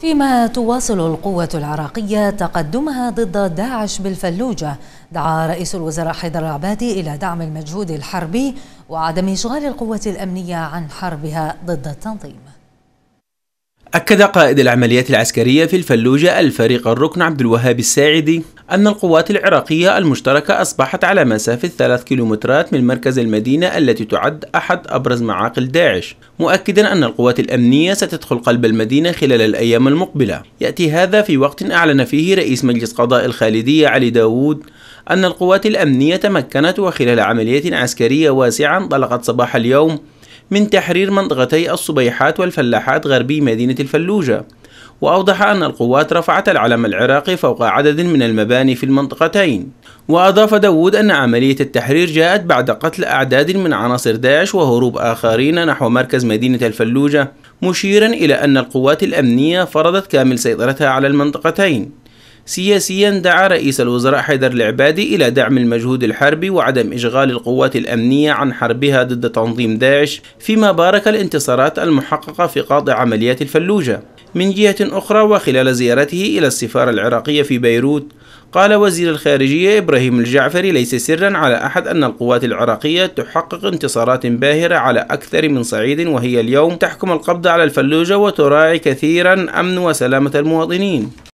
فيما تواصل القوة العراقية تقدمها ضد داعش بالفلوجة دعا رئيس الوزراء حيدر العبادي إلى دعم المجهود الحربي وعدم إشغال القوة الأمنية عن حربها ضد التنظيم أكد قائد العمليات العسكرية في الفلوجة الفريق الركن عبد الوهاب الساعدي أن القوات العراقية المشتركة أصبحت على مسافة ثلاث كيلومترات من مركز المدينة التي تعد أحد أبرز معاقل داعش مؤكدا أن القوات الأمنية ستدخل قلب المدينة خلال الأيام المقبلة يأتي هذا في وقت أعلن فيه رئيس مجلس قضاء الخالدية علي داوود أن القوات الأمنية تمكنت وخلال عمليات عسكرية واسعة انطلقت صباح اليوم من تحرير منطقتي الصبيحات والفلاحات غربي مدينة الفلوجة وأوضح أن القوات رفعت العلم العراقي فوق عدد من المباني في المنطقتين وأضاف داود أن عملية التحرير جاءت بعد قتل أعداد من عناصر داعش وهروب آخرين نحو مركز مدينة الفلوجة مشيرا إلى أن القوات الأمنية فرضت كامل سيطرتها على المنطقتين سياسيا دعا رئيس الوزراء حيدر العبادي إلى دعم المجهود الحربي وعدم إشغال القوات الأمنية عن حربها ضد تنظيم داعش فيما بارك الانتصارات المحققة في قاضي عمليات الفلوجة من جهة أخرى وخلال زيارته إلى السفارة العراقية في بيروت قال وزير الخارجية إبراهيم الجعفري ليس سرا على أحد أن القوات العراقية تحقق انتصارات باهرة على أكثر من صعيد وهي اليوم تحكم القبض على الفلوجة وتراعي كثيرا أمن وسلامة المواطنين